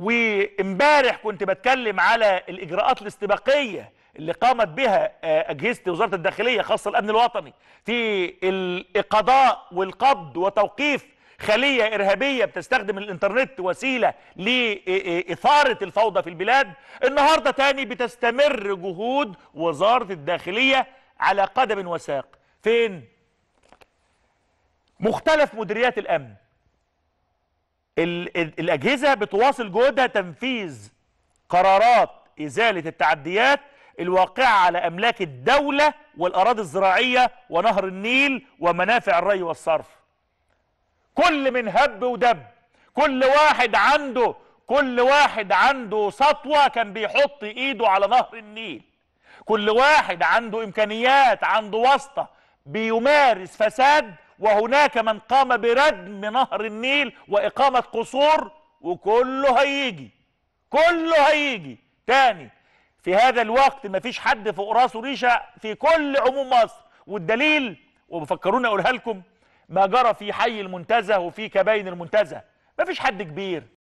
وامبارح كنت بتكلم على الاجراءات الاستباقيه اللي قامت بها آه، اجهزه وزاره الداخليه خاصه الامن الوطني في القضاء والقبض وتوقيف خليه ارهابيه بتستخدم الانترنت وسيله لاثاره الفوضى في البلاد النهارده تاني بتستمر جهود وزاره الداخليه على قدم وساق فين مختلف مديريات الامن الأجهزة بتواصل جهودها تنفيذ قرارات إزالة التعديات الواقعة على أملاك الدولة والأراضي الزراعية ونهر النيل ومنافع الري والصرف كل من هب ودب كل واحد عنده كل واحد عنده سطوة كان بيحط إيده على نهر النيل كل واحد عنده إمكانيات عنده واسطة بيمارس فساد وهناك من قام بردم نهر النيل وإقامة قصور وكله هيجي كله هيجي تاني في هذا الوقت مفيش حد فوق راسه ريشة في كل عموم مصر والدليل وبفكرون أقولها لكم ما جرى في حي المنتزه وفي كباين المنتزه مفيش حد كبير